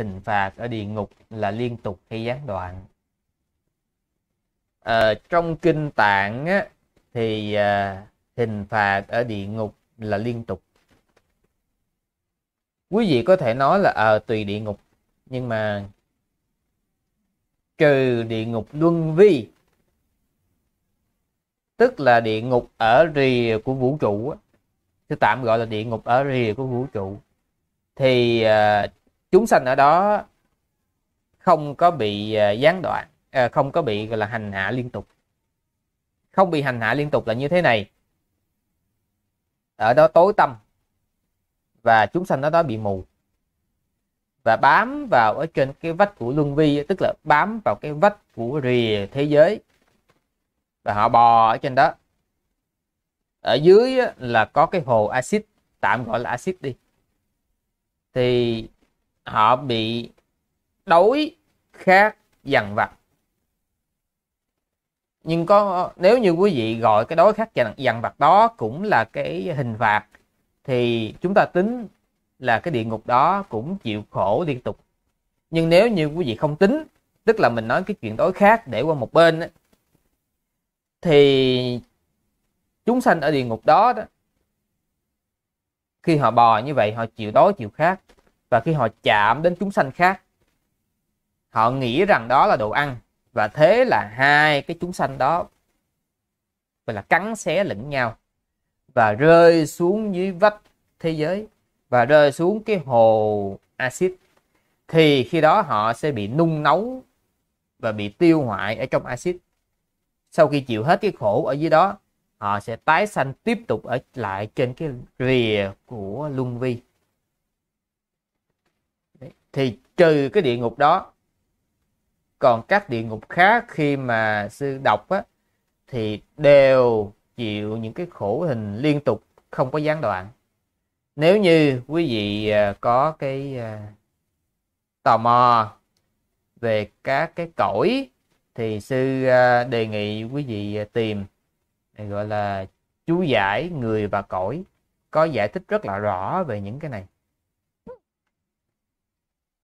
hình phạt ở địa ngục là liên tục hay gián đoạn à, trong kinh tạng á, thì à, hình phạt ở địa ngục là liên tục quý vị có thể nói là à, tùy địa ngục nhưng mà trừ địa ngục luân vi tức là địa ngục ở rìa của vũ trụ tôi tạm gọi là địa ngục ở rìa của vũ trụ thì à, chúng sanh ở đó không có bị à, gián đoạn à, không có bị gọi là hành hạ liên tục không bị hành hạ liên tục là như thế này ở đó tối tâm và chúng sanh ở đó bị mù và bám vào ở trên cái vách của luân vi tức là bám vào cái vách của rìa thế giới và họ bò ở trên đó ở dưới là có cái hồ axit tạm gọi là axit đi thì họ bị đối khác dằn vặt nhưng có nếu như quý vị gọi cái đối khác dằn, dằn vặt đó cũng là cái hình phạt thì chúng ta tính là cái địa ngục đó cũng chịu khổ liên tục nhưng nếu như quý vị không tính tức là mình nói cái chuyện đối khác để qua một bên ấy, thì chúng sanh ở địa ngục đó, đó khi họ bò như vậy họ chịu đói chịu khác và khi họ chạm đến chúng sanh khác họ nghĩ rằng đó là đồ ăn và thế là hai cái chúng sanh đó gọi là cắn xé lẫn nhau và rơi xuống dưới vách thế giới và rơi xuống cái hồ axit thì khi đó họ sẽ bị nung nấu và bị tiêu hoại ở trong axit sau khi chịu hết cái khổ ở dưới đó họ sẽ tái sanh tiếp tục ở lại trên cái rìa của luân vi thì trừ cái địa ngục đó còn các địa ngục khác khi mà sư đọc á, thì đều chịu những cái khổ hình liên tục không có gián đoạn nếu như quý vị à, có cái à, tò mò về các cái cõi thì sư à, đề nghị quý vị tìm gọi là chú giải người và cõi có giải thích rất là rõ về những cái này